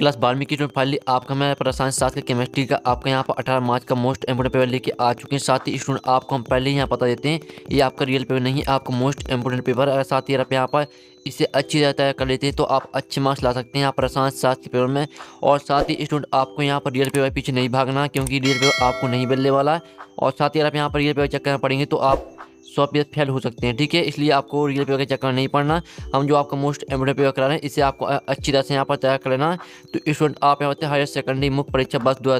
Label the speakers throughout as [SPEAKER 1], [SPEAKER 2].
[SPEAKER 1] class बारहवीं की student finally आपका मैं रसायन साथ केमिस्ट्री का आपका यहाँ पर अठारह मार्च का मोस्ट इंपोर्टेंट पेपर लेके आ चुके हैं साथ ही स्टूडेंट आपको हम पहले ही यहाँ पता देते हैं ये आपका रियल पेपर नहीं है आपका मोस्ट इंपोर्टेंट पेपर है साथ ही आप यहाँ पर इसे अच्छी तरह तैयार कर लेते हैं तो आप अच्छे मार्क्स ला सकते हैं यहाँ पर रसायन शास्त्र के पेपर में और साथ ही स्टूडेंट आपको यहाँ पर रियल पेपर पीछे नहीं भागना क्योंकि रियल पेपर आपको नहीं मिलने वाला है और साथ ही आप यहाँ पर रियल पेपर चेक करना पड़ेंगे तो आप सौ फेल हो सकते हैं ठीक है इसलिए आपको रियल पेपर का चक्कर नहीं पड़ना हम जो आपका मोस्ट एम्बेड पेपर करा रहे हैं इसे आपको अच्छी तरह से यहाँ पर तैयार कर लेना तो स्टूडेंट आप यहाँ होते हायर सेकेंडरी मुख्य परीक्षा बस दो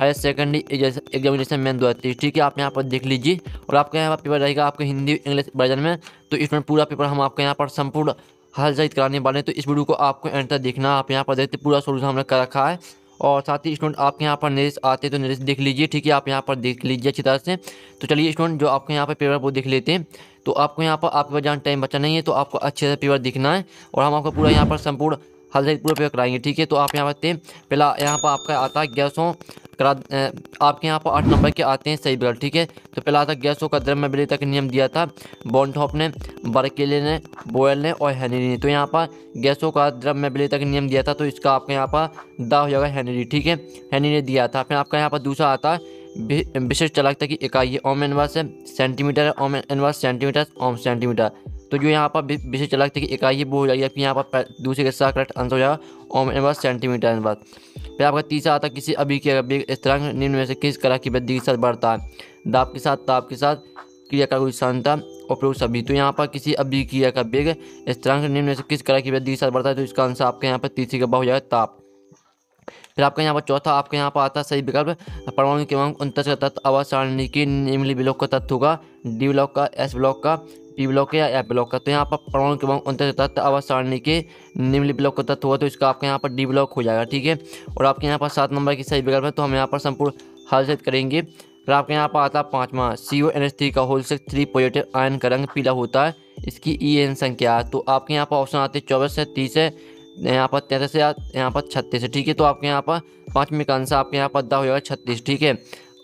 [SPEAKER 1] हायर सेकेंडरी एग्जामिनेशन मैन दो ठीक है आप यहाँ पर देख लीजिए और आपका यहाँ पर पेपर रहेगा आपके हिंदी इंग्लिश वर्जन में तो स्टूडेंट पूरा पेपर हम आपको यहाँ पर संपूर्ण हाल कराने वाले हैं तो इस वीडियो को आपको एंड तक देखना आप यहाँ पर देखते पूरा सोल्यूशन हमने कर रखा है और साथ ही स्टूडेंट आपके यहाँ पर निर्देश आते हैं तो नरेश देख लीजिए ठीक है आप यहाँ पर देख लीजिए अच्छी तरह से तो चलिए स्टूडेंट जो आपके यहाँ पर पेपर वो देख लेते हैं तो आपको यहाँ पर आपके पास जहाँ टाइम बचा नहीं है तो आपको अच्छे से पेपर दिखना है और हम आपको पूरा यहाँ पर संपूर्ण हल्दी पूरा पेपर कराएंगे ठीक है तो आप यहाँ पर पहला यहाँ पर आपका आता है ग्यारह करा आपके यहाँ पर आठ नंबर के आते हैं सही विकल्प ठीक है तो पहला आता गैस का द्रम में तक नियम दिया था बॉन्टॉप ने बर्केले ने बोयल ने और हैनरी ने तो यहाँ पर गैसों का द्रम में तक नियम दिया था तो इसका आपके यहाँ पर दा हो जाएगा हैनरी ठीक है हैनरी ने दिया था फिर आपका यहाँ पर दूसरा आता है विशिष्ट चालकता की इकाई ओम एनवर्स सेंटीमीटर है ohm inverse centimetre ohm centimetre तो जो यहाँ पर विशेष चला चालकता की इकाई है वो हो जाएगी आपकी यहाँ पर दूसरे के साथ करेक्ट आंसर हो जाएगा ओम अनुवाद सेंटीमीटर अनुवाद फिर आपका तीसरा आता किसी अभी के अभी स्थिरांक निम्न में से किस कला की वृद्धि के साथ बढ़ता है दाप के साथ ताप के साथ क्रिया का कोई शांता प्रयोग सभी तो यहाँ पर किसी अभी क्रिया का वेग स्थिरांक निम्न में से किस कला की वृद्धि के साथ बढ़ता है तो इसका आंसर आपके यहाँ पर तीसरी का हो जाएगा ताप फिर आपका यहाँ पर चौथा आपके यहाँ पर आता है सही विकल्प परमाणु के अंतर्गत तत्व अवसारणी सारणी की निम्न ब्लॉक का तत्व होगा डी ब्लॉक का एस ब्लॉक का पी ब्लॉक है या एफ ब्लॉक का तो यहाँ पर परमाणु क्रमांक उनतीस तत्व अवध सारणी के निम्न ब्लॉक का तत्व हुआ तो इसका आपका यहाँ पर डी ब्लॉक हो जाएगा ठीक है और आपके यहाँ पर सात नंबर की सही विकल्प है तो हम यहाँ पर संपूर्ण हासिल करेंगे फिर आपके यहाँ पर आता है पाँचवा C O N S three का होल से थ्री पॉजिटिव आयन का रंग पीला होता है इसकी ई एन संख्या तो आपके यहाँ पर ऑप्शन आते हैं चौबीस है तीस है यहाँ पर तैंतीस से यहाँ पर छत्तीस है ठीक है तो आपके यहाँ पर पाँचवें का आंसर आपके यहाँ पर दा हो जाएगा छत्तीस ठीक है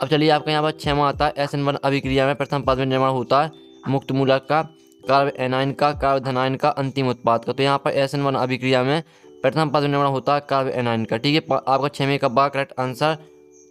[SPEAKER 1] अब चलिए आपके यहाँ पर छवा आता है एस एन वन अभिक्रिया में प्रथम पद में निर्माण होता है मुक्त मूलक का कार्ब एनाइन का कार्ब धनाइन का अंतिम उत्पाद का तो यहाँ पर एस एन वन अभिक्रिया में प्रथम पद निर्माण होता है कार्ब एनाइन का ठीक है आपका छः का बा करेक्ट आंसर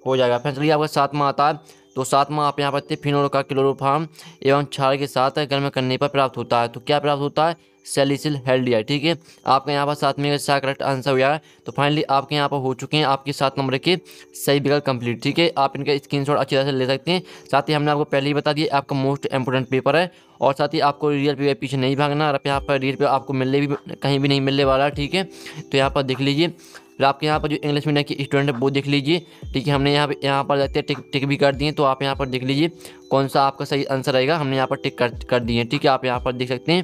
[SPEAKER 1] हो जाएगा फिर चलिए आपका सातवां आता है तो सातवां आप यहाँ पर फिनोल का क्लोरोफार्म एवं क्षार के साथ गर्म करने पर प्राप्त होता है तो क्या प्राप्त होता है सेलिसिल हेल्डिया ठीक है आपके यहाँ पर साथ में इसका करेक्ट आंसर हो जाएगा तो फाइनली आपके यहाँ पर हो चुके हैं आपके सात नंबर के सही विकल्प कंप्लीट ठीक है आप इनका स्क्रीन अच्छी तरह से ले सकते हैं साथ ही हमने आपको पहले ही बता दिया आपका मोस्ट इंपॉर्टेंट पेपर है और साथ ही आपको रियल पे पीछे नहीं भागना और यहाँ पर रियल पे आपको मिलने भी कहीं भी नहीं मिलने वाला ठीक है तो यहाँ पर देख लीजिए फिर आपके यहाँ पर जो इंग्लिश मीडियम की स्टूडेंट है वो देख लीजिए ठीक है हमने यहाँ पर यहाँ पर जाते हैं टिक टिक भी कर दिए तो आप यहाँ पर देख लीजिए कौन सा आपका सही आंसर रहेगा हमने यहाँ पर टिक कर कर दिए ठीक है आप यहाँ पर देख सकते हैं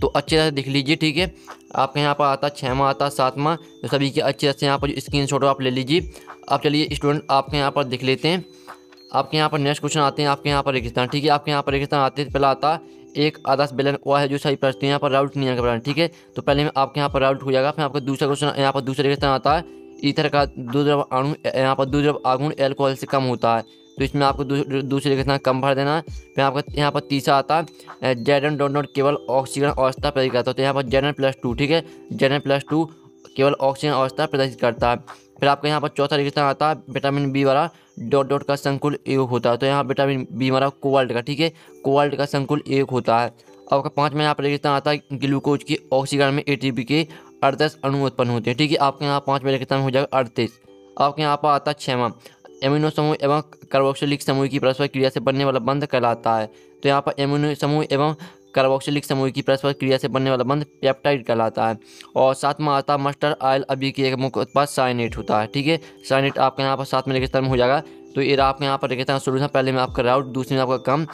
[SPEAKER 1] तो अच्छे से देख लीजिए ठीक है आपके यहाँ पर आता छमा आता सातवां तो सभी के अच्छे से यहाँ पर स्क्रीन शॉट आप ले लीजिए अब चलिए स्टूडेंट आपके यहाँ पर देख लेते हैं आपके यहाँ पर नेक्स्ट क्वेश्चन आते हैं आपके यहाँ पर रेगिस्तान ठीक है आपके यहाँ पर रेगिस्तान आते हैं पहला आता एक आदर्श बेलन हुआ है जो सही प्रश्न यहाँ पर राउट नहीं आगे ठीक है तो पहले में आपके यहाँ पर राउट हो जाएगा फिर आपका दूसरा क्वेश्चन यहाँ पर दूसरा रेगिस्तान आता है इधर का दो अणु यहाँ पर दो द्रव आगुण एल्कोहल से कम होता है तो इसमें आपको दूसरे के साथ कम भर देना फिर आपका यहाँ पर तीसरा आता है जेडन डॉट नोट केवल ऑक्सीजन अवस्था प्रदर्शित करता है तो यहाँ पर जेडन प्लस टू ठीक है जेडन प्लस टू केवल ऑक्सीजन अवस्था प्रदर्शित करता है फिर आपका यहाँ पर चौथा रिक्वेशन आता है विटामिन बी वाला डॉट डॉट का संकुल एक होता है तो यहाँ विटामिन बी वाला कोवाल्ट का ठीक है कोवाल्ट का संकुल एक होता है आपका पाँच में यहाँ पर रिक्वेशन आता है ग्लूकोज की ऑक्सीजन में ए के अड़तीस अणु उत्पन्न होते हैं ठीक है आपके यहाँ पाँच में रिक्वेशन हो जाएगा अड़तीस आपके यहाँ पर आता है छमा एमिनो समूह एवं कार्बोक्सिलिक समूह की परस्पर क्रिया से बनने वाला बंध कहलाता है तो यहाँ पर एमिनो समूह एवं कार्बोक्सिलिक समूह की परस्पर क्रिया से बनने वाला बंध पेप्टाइड कहलाता है और साथ में आता मस्टर्ड ऑयल अभी के एक मुख्य उत्पाद साइनेट होता है ठीक है साइनेट आपका यहाँ पर साथ में लेकर स्तर में हो जाएगा तो ये आपके यहाँ पर देखता है सोल्यूशन पहले में आपका राउट दूसरे में आपका कम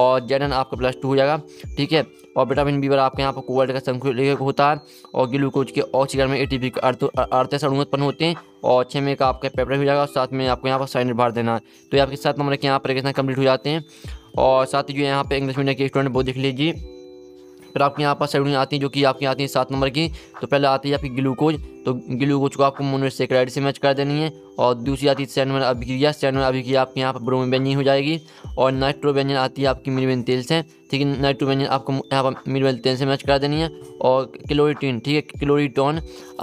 [SPEAKER 1] और जेड एन आपका प्लस टू हो जाएगा ठीक है और विटामिन बी वाला आपके यहाँ पर कोवर्ट का संकुल होता है और ग्लूकोज के ऑक्सीजन में ए टी पी अड़तीस अणु उत्पन्न होते हैं और छः में का आपका पेपर हो जाएगा और साथ में आपको यहाँ पर साइन भार देना है तो ये आपके साथ नंबर के यहाँ पर कंप्लीट हो जाते हैं और साथ ही जो यहाँ पर इंग्लिश मीडियम के स्टूडेंट वो देख लीजिए फिर आपके यहाँ पर सैलून आती हैं जो कि आपकी आती हैं सात नंबर की तो पहले आती है आपकी ग्लूकोज तो ग्लूकोज को आपको मोनोसेक्राइड से मैच कर देनी है और दूसरी आती है सैनवन अभिक्रिया सैनवन अभिक्रिया आपके यहाँ पर ब्रोमिन व्यंजन हो जाएगी और नाइट्रोव्यंजन आती है आपकी मिलवेन तेल से ठीक है नाइट्रोव्यंजन आपको यहाँ पर मिलवेन तेल से मैच करा देनी है और क्लोरीटीन ठीक है क्लोरीटोन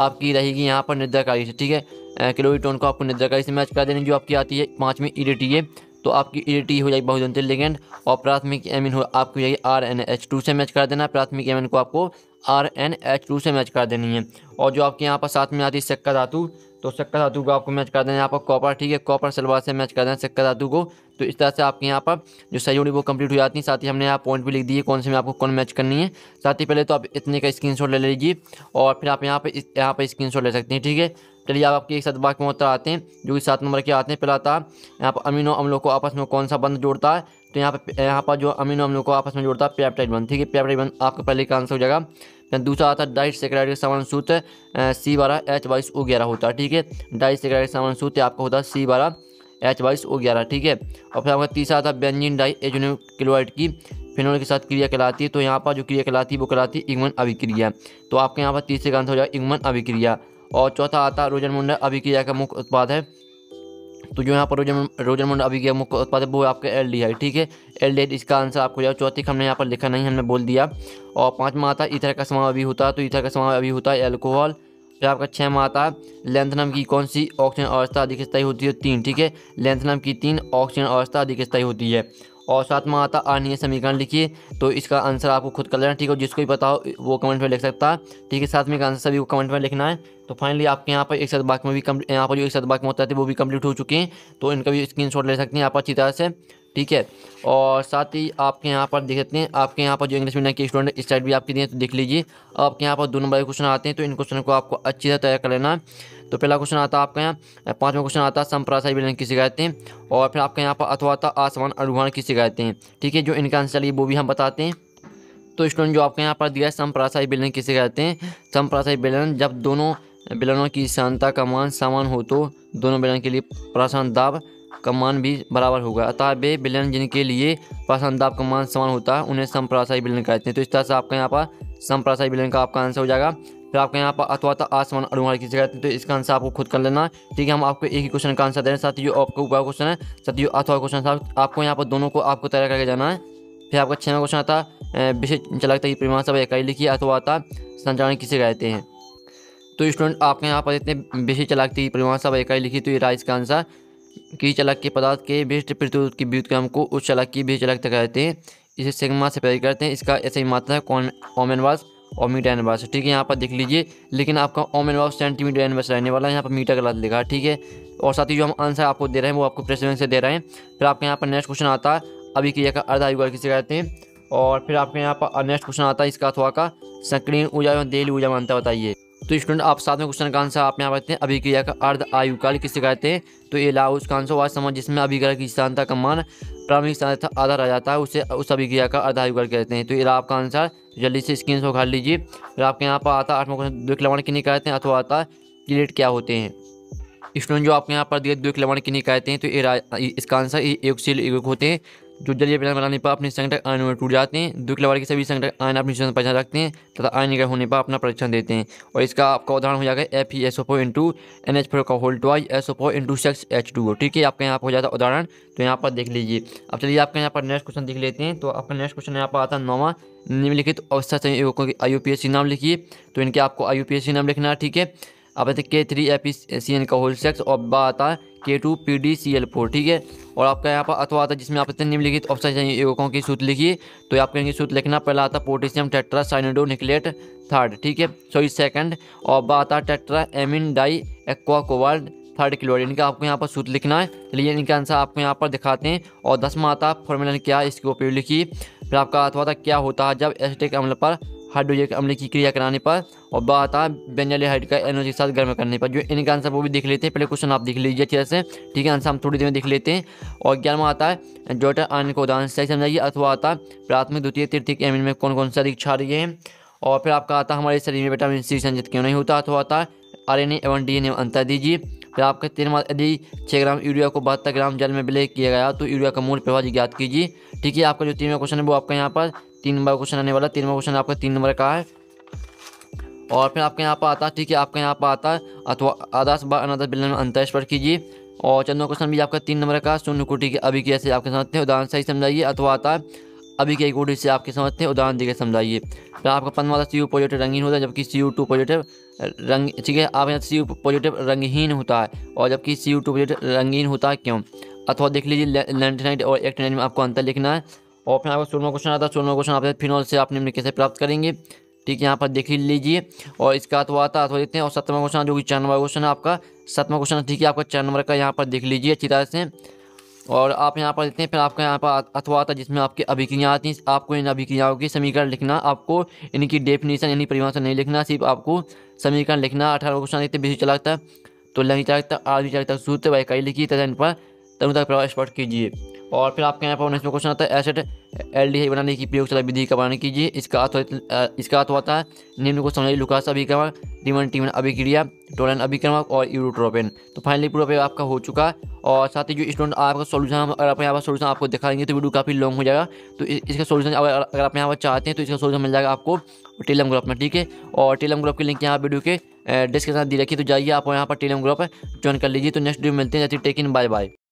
[SPEAKER 1] आपकी रहेगी यहाँ पर निद्राकारी से ठीक है क्लोरीटोन को आपको निद्राकारी से मैच करा देनी जो आपकी आती है पाँच में e तो आपकी ए टी हो जाएगी बहुजंत्री लिगेंड और प्राथमिक एमिन हो आपकी हो जाएगी आर एन एच टू से मैच कर देना प्राथमिक एमिन को आपको आर एन एच टू से मैच कर देनी है और जो आपके यहाँ पर साथ में आती है सक्का धातु तो सक्का धातु को आपको मैच कर देना है यहाँ पर कॉपर ठीक है कॉपर सलवार से मैच कर देना सक्का धातु को तो इस तरह से आपके यहाँ पर जो सही होगी वो कंप्लीट हो जाती है साथ ही हमने यहाँ पॉइंट भी लिख दिए कौन से में आपको कौन मैच करनी है साथ ही पहले तो आप इतने का स्क्रीन ले लीजिए और फिर आप यहाँ पर यहाँ पर स्क्रीन ले सकते हैं ठीक है चलिए आप आपके एक साथ वाक्य में उत्तर आते हैं जो कि सात नंबर के आते हैं पहला था यहाँ पर अमीनो अम्लों को आपस में कौन सा बंध जोड़ता है तो यहाँ पर यहाँ पर जो अमीनो अम्लों को आपस में जोड़ता है पैप्टाइड बंध ठीक है पैप्टाइड बंध आपका पहले का आंसर हो जाएगा दूसरा आता है डाइट सेक्राइड का सामान सूत्र सी बारह एच बाईस ओ ग्यारह होता है ठीक है डाइट सेक्राइड का सामान सूत्र आपका होता है सी बारह एच बाईस ओ ग्यारह ठीक है और फिर आपका तीसरा आता है बेंजीन डाई एजोनियम क्लोराइड की फिनोल के साथ क्रिया कहलाती है तो यहाँ पर जो क्रिया कहलाती है वो कहलाती है इंगमन अभिक्रिया तो आपके यहाँ पर तीसरे का आंसर हो जाएगा इंगमन अभिक्रिया और चौथा आता है रोजन मुंडा अभिक्रिया का मुख्य उत्पाद है तो जो यहाँ पर रोजन रोजन मुंडा अभिक्रिया मुख्य उत्पाद है वो आपका एल डी है ठीक है एल डी इसका आंसर आपको जाओ चौथी हमने यहाँ पर लिखा नहीं हमने बोल दिया और पाँचवा आता है ईथर का समाव अभी होता है तो इथर का समाव अभी होता है एल्कोहल फिर आपका छः माँ आता है लेंथनम की कौन सी ऑक्सीजन अवस्था अधिक स्थायी होती है तीन ठीक है लेंथनम की तीन ऑक्सीजन अवस्था अधिक स्थायी होती है और साथ में आता आनीय समीकरण लिखिए तो इसका आंसर आपको खुद कर लेना ठीक है जिसको भी पता हो वो कमेंट में लिख सकता है ठीक है साथ में आंसर सभी को कमेंट में लिखना है तो फाइनली आपके यहाँ पर एक साथ बाक में भी यहाँ पर जो एक साथ बाक में होता है वो भी कम्प्लीट हो चुके हैं तो इनका भी स्क्रीन ले सकते हैं आप अच्छी तरह से ठीक है और साथ ही आपके यहाँ पर देख सकते हैं आपके यहाँ पर जो इंग्लिश मीडियम के स्टूडेंट इस साइड भी आपके दिए तो देख लीजिए आपके यहाँ पर दो नंबर के क्वेश्चन आते हैं तो इन क्वेश्चन को आपको अच्छी तरह तैयार कर लेना है तो पहला क्वेश्चन आता है आपका यहाँ पाँचवा क्वेश्चन आता संप्रासाई विलयन की हैं और फिर आपका यहाँ पर अथवा था तो आसमान अरुहान की शिकायतें ठीक है जो इनका आंसर ये वो भी हम बताते हैं तो स्टूडेंट जो आपके यहाँ पर दिया है संप्रासाई विलयन की हैं संप्रासाई विलयन जब दोनों विलनों की शांता का मान समान हो तो दोनों विलन के लिए प्रशांत दाब का मान भी बराबर होगा अतः वे विलन जिनके लिए प्राशन दाब का मान समान होता है उन्हें संप्रासाई विलन कहते हैं तो इस तरह से आपका यहाँ पर संप्रासाई विलन का आपका आंसर हो जाएगा फिर आपका यहाँ पर अथवा था तो आसमान अरुणा की जगह तो इसका आंसर आपको खुद कर लेना है ठीक है हम आपको एक ही क्वेश्चन का आंसर दे रहे हैं साथ ही आपका ऊपर क्वेश्चन है साथ ही अथवा क्वेश्चन आपको यहाँ पर दोनों को आपको तैयार करके जाना है फिर आपका छः क्वेश्चन आता विशेष चलता है परिमाण सब इकाई लिखी अथवा था तो संचालन किसे कहते हैं तो स्टूडेंट आपके यहाँ पर इतने विशेष चलाकती की परिमाण सब इकाई लिखी तो ये राइस का आंसर की चलाक के पदार्थ के विशिष्ट प्रतिरोध की व्युतक्रम को उस चलाक की भी चलाक कहते हैं इसे सिग्मा से प्रयोग करते हैं इसका ऐसे ही मात्रा है कॉमन वास्प ओमीटर एनवर्स ठीक है यहाँ पर देख लीजिए लेकिन आपका ओम एनवर्स सेंटीमीटर एनवर्स रहने वाला है यहाँ पर मीटर गलत लिखा ठीक है और साथ ही जो हम आंसर आपको दे रहे हैं वो आपको प्रेसिडेंट से दे रहे हैं फिर आपके यहाँ पर नेक्स्ट क्वेश्चन आता है अभी क्रिया का अर्ध आयु वर्ग किसे कहते हैं और फिर आपके यहाँ पर नेक्स्ट क्वेश्चन आता है इसका अथवा का संकीर्ण ऊर्जा एवं देली ऊर्जा मानता बताइए तो स्टूडेंट आप साथ में क्वेश्चन का आंसर आप यहाँ बताते हैं अभी क्रिया का अर्ध आयु काल किससे कहते हैं तो ये लाओ उसका आंसर वाज समझ जिसमें अभिक्रिया की स्थानता का मान प्रारंभिक आधा रह जाता है उसे उस अभिक्रिया का अर्ध आयु काल कहते हैं तो ये आपका आंसर जल्दी से स्क्रीन शॉट लीजिए फिर आपके यहाँ पर आता है आठवा क्वेश्चन लवण किन्हीं कहते हैं अथवा आता है किलेट क्या होते हैं स्टूडेंट जो आपके यहाँ पर दिए लवण किन्हीं कहते हैं तो इसका आंसर एक सील एक होते हैं जो जलीय पहचान बना नहीं पा अपने संगठक आयन में टूट जाते हैं दो किलोवाट के सभी संगठक आयन अपनी पहचान रखते हैं तथा आयन निग्रह होने पर अपना परीक्षण देते हैं और इसका आपका उदाहरण हो जाएगा F E S O four into N H four का whole two I S O four into six H two ठीक है आपका यहाँ पर हो जाता है उदाहरण तो यहाँ पर देख लीजिए अब चलिए आपका यहाँ पर नेक्स्ट क्वेश्चन देख लेते हैं तो आपका नेक्स्ट क्वेश्चन यहाँ पर आता है नौवा निम्नलिखित अवस्था पी एस आई नाम लिखिए तो इनके आपको I U P S C नाम लिखना है ठीक है अब ऐसे K three F C N का होल सेक्स और बा आता है K two P D C L four ठीक है और आपका यहाँ पर अथवा आता है जिसमें आप इतने निम्नलिखित ऑप्शन चाहिए एवकों की सूत्र लिखिए तो आपके इनकी सूत्र लिखना पहला आता है potassium tetra cyanido nickelate third ठीक है सॉरी सेकंड और बा आता है tetra ammine di aqua cobalt third क्लोर का आपको यहाँ पर सूत्र लिखना है चलिए इनका आंसर आपको यहाँ पर दिखाते हैं और दसवा आता है फॉर्मूला क्या है इसके उपयोग लिखिए फिर आपका अथवा क्या होता है जब एसिटिक अम्ल पर हाइड्रोजन अम्ल की क्रिया कराने पर और बात आता है बेंजालिहाइड का एनर्जी के साथ गर्म करने पर जो इनका आंसर वो भी देख लेते हैं पहले क्वेश्चन आप देख लीजिए अच्छे से ठीक है आंसर हम थोड़ी देर में देख लेते हैं और ग्यारहवा आता है जोटर आयन को उदाहरण सही समझाइए अथवा आता है प्राथमिक द्वितीय तृतीय एमिन में कौन कौन से अधिक क्षार है और फिर आपका आता है हमारे शरीर में विटामिन सी संजित क्यों नहीं होता अथवा आता है आर एन एवं डी एन अंतर दीजिए फिर आपका तेरह मात्र यदि छः ग्राम यूरिया को बहत्तर ग्राम जल में ब्लेक किया गया तो यूरिया का मूल प्रभाव ज्ञात कीजिए ठीक है आपका जो तीनवा क्वेश्चन है वो आपका यहाँ पर तीन नंबर क्वेश्चन आने वाला तीन नंबर क्वेश्चन आपका तीन नंबर का है और फिर आपके यहाँ पर आता है ठीक है आपके यहाँ पर आता है अथवा आदर्श बार अनादर्श बिलन में अंतर स्पर्श कीजिए और चंद्र क्वेश्चन भी आपका तीन नंबर का शून्य कोटि के अभी कैसे आपके समझते हैं उदाहरण सही समझाइए अथवा आता है अभी के कोटि से आपके समझते हैं उदाहरण देकर समझाइए फिर तो आपका पन वाला सी पॉजिटिव रंगीन होता है जबकि सी टू पॉजिटिव रंग ठीक है आप यहाँ सी पॉजिटिव रंगहीन होता है और जबकि सी टू पॉजिटिव रंगीन होता है क्यों अथवा देख लीजिए नाइन और एक्ट में आपको अंतर लिखना है ऑप्शन आपका सोलवा क्वेश्चन आता है सोलवा क्वेश्चन आप फिनॉल से आप निम्न कैसे प्राप्त करेंगे ठीक है यहाँ पर देख लीजिए और इसका अथवा तो आता अथवा तो देखते हैं और सतवा क्वेश्चन जो कि चार नंबर क्वेश्चन है आपका सतवा क्वेश्चन ठीक है आपका चार नंबर का यहाँ पर देख लीजिए अच्छी तरह से और आप यहाँ पर देखते हैं फिर आपका यहाँ पर अथवा आता जिसमें आपकी अभिक्रियाँ आती हैं आपको इन अभिक्रियाओं की समीकरण लिखना आपको इनकी डेफिनेशन यानी परिभाषा नहीं लिखना सिर्फ आपको समीकरण लिखना अठारह क्वेश्चन देखते हैं चला लगता है तो लंगी चालकता आधी चालकता सूत्र कई लिखिए तथा इन पर तरह तक प्रभाव स्पष्ट कीजिए और फिर आपके यहाँ पर नेक्स्ट क्वेश्चन आता है एसिड एल डी बनाने की प्रयोगशाला विधि का वर्णन कीजिए इसका अर्थ इसका अर्थ होता है निम्न को समझिए लुकास अभिक्रमक टीमन टीमन अभिक्रिया टोलन अभिक्रमक और यूरोट्रोपेन तो फाइनली पूरा पेपर आपका हो चुका है और साथ ही जो स्टूडेंट आपका सोल्यूशन अगर आप यहाँ पर सोल्यूशन आपको दिखाएंगे तो वीडियो काफ़ी लॉन्ग हो जाएगा तो इसका सोल्यूशन अगर आप यहाँ पर चाहते हैं तो इसका सोल्यूशन मिल जाएगा आपको टेलम ग्रुप में ठीक है और टेलम ग्रुप की लिंक यहाँ वीडियो के डिस्क्रिप्शन दी रखी तो जाइए आप यहाँ पर टेलम ग्रुप ज्वाइन कर लीजिए तो नेक्स्ट वीडियो मिलते हैं जैसे टेक इन बाय बाय